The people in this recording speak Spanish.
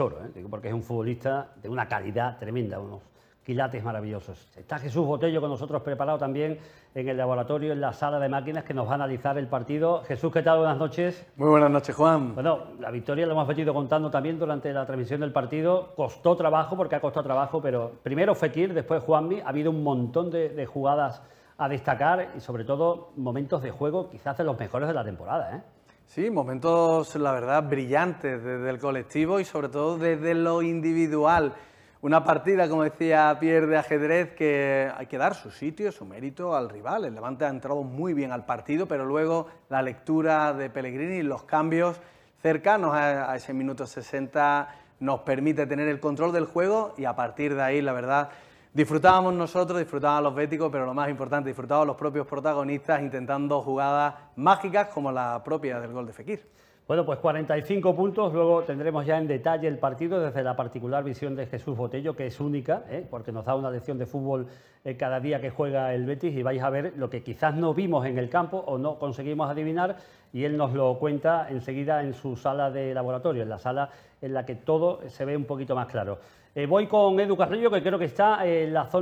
¿eh? digo, porque es un futbolista de una calidad tremenda, unos quilates maravillosos. Está Jesús Botello con nosotros preparado también en el laboratorio, en la sala de máquinas que nos va a analizar el partido. Jesús, ¿qué tal? Buenas noches. Muy buenas noches, Juan. Bueno, la victoria la hemos venido contando también durante la transmisión del partido. Costó trabajo, porque ha costado trabajo, pero primero Fekir, después Juanmi. Ha habido un montón de, de jugadas a destacar y sobre todo momentos de juego quizás de los mejores de la temporada. ¿eh? Sí, momentos, la verdad, brillantes desde el colectivo y sobre todo desde lo individual. Una partida, como decía Pierre, de ajedrez que hay que dar su sitio, su mérito al rival. El Levante ha entrado muy bien al partido, pero luego la lectura de Pellegrini y los cambios cercanos a, ese minuto 60 nos permite tener el control del juego y a partir de ahí, la verdad, Disfrutábamos nosotros, disfrutaban los béticos, pero lo más importante, disfrutaban los propios protagonistas intentando jugadas mágicas como la propia del gol de Fekir. Bueno, pues 45 puntos, luego tendremos ya en detalle el partido desde la particular visión de Jesús Botello, que es única, ¿eh? porque nos da una lección de fútbol eh, cada día que juega el Betis y vais a ver lo que quizás no vimos en el campo o no conseguimos adivinar y él nos lo cuenta enseguida en su sala de laboratorio, en la sala en la que todo se ve un poquito más claro. Eh, voy con Edu Carrillo, que creo que está en la zona...